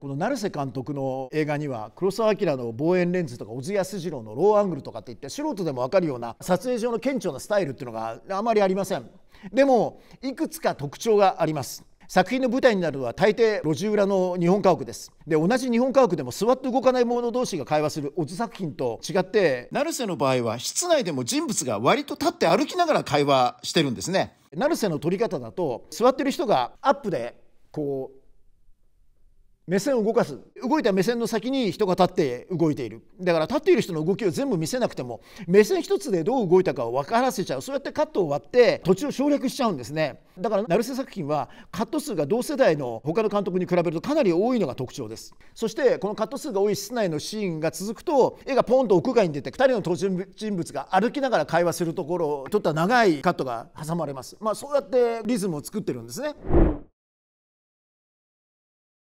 この成瀬監督の映画には黒澤明の望遠レンズとか小津安二郎のローアングルとかっていって素人でも分かるような撮影上の顕著なスタイルっていうのがあまりありませんでもいくつか特徴があります作品の舞台になるのは大抵路地裏の日本家屋ですで同じ日本家屋でも座って動かない者同士が会話する小津作品と違って成瀬の場合は室内でも人物が割と立って歩きながら会話してるんですね成瀬の撮り方だと座ってる人がアップでこう目線を動かす動いた目線の先に人が立って動いているだから立っている人の動きを全部見せなくても目線一つでどう動いたかを分からせちゃうそうやってカットを割って土地を省略しちゃうんですねだから成瀬作品はカット数が同世代の他の監督に比べるとかなり多いのが特徴ですそしてこのカット数が多い室内のシーンが続くと絵がポンと屋外に出て2人の登場人物が歩きながら会話するところを撮った長いカットが挟まれますまあそうやってリズムを作ってるんですね